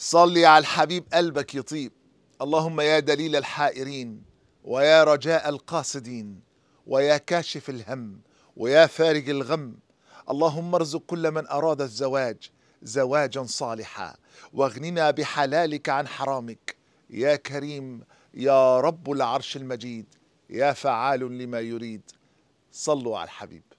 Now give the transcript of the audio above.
صلي على الحبيب قلبك يطيب اللهم يا دليل الحائرين ويا رجاء القاصدين ويا كاشف الهم ويا فارج الغم اللهم ارزق كل من أراد الزواج زواجا صالحا واغننا بحلالك عن حرامك يا كريم يا رب العرش المجيد يا فعال لما يريد صلوا على الحبيب